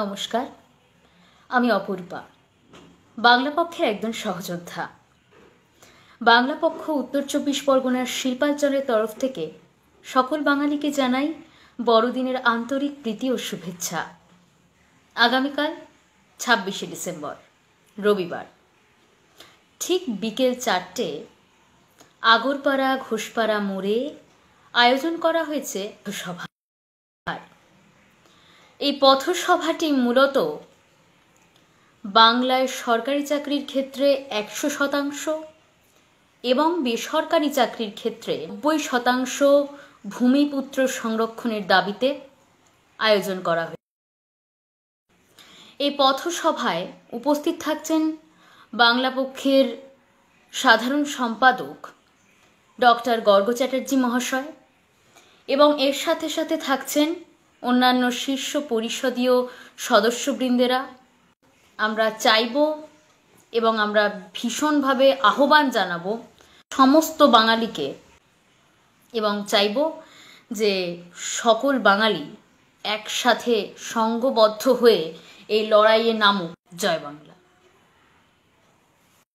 নমস্কার আমি অপূর্বা বাংলা পক্ষের একজন সহযোদ্ধা বাংলা পক্ষ উত্তর চব্বিশ পরগনার শিল্পাঞ্চলের তরফ থেকে সকল বাঙালিকে জানাই বড়দিনের আন্তরিক প্রীতি ও শুভেচ্ছা আগামীকাল ছাব্বিশে ডিসেম্বর রবিবার ঠিক বিকেল চারটে আগরপাড়া ঘোষপাড়া মোড়ে আয়োজন করা হয়েছে সভা এই পথসভাটি মূলত বাংলায় সরকারি চাকরির ক্ষেত্রে একশো শতাংশ এবং বেসরকারি চাকরির ক্ষেত্রে নব্বই শতাংশ ভূমিপুত্র সংরক্ষণের দাবিতে আয়োজন করা হয়েছে এই পথসভায় উপস্থিত থাকছেন বাংলা পক্ষের সাধারণ সম্পাদক ডক্টর গর্গ চ্যাটার্জি মহাশয় এবং এর সাথে সাথে থাকছেন অন্যান্য শীর্ষ পরিষদীয় সদস্যবৃন্দেরা আমরা চাইব এবং আমরা ভীষণভাবে আহ্বান জানাব সমস্ত বাঙালিকে এবং চাইব যে সকল বাঙালি একসাথে সঙ্গবদ্ধ হয়ে এই লড়াইয়ে নামুক জয় বাংলা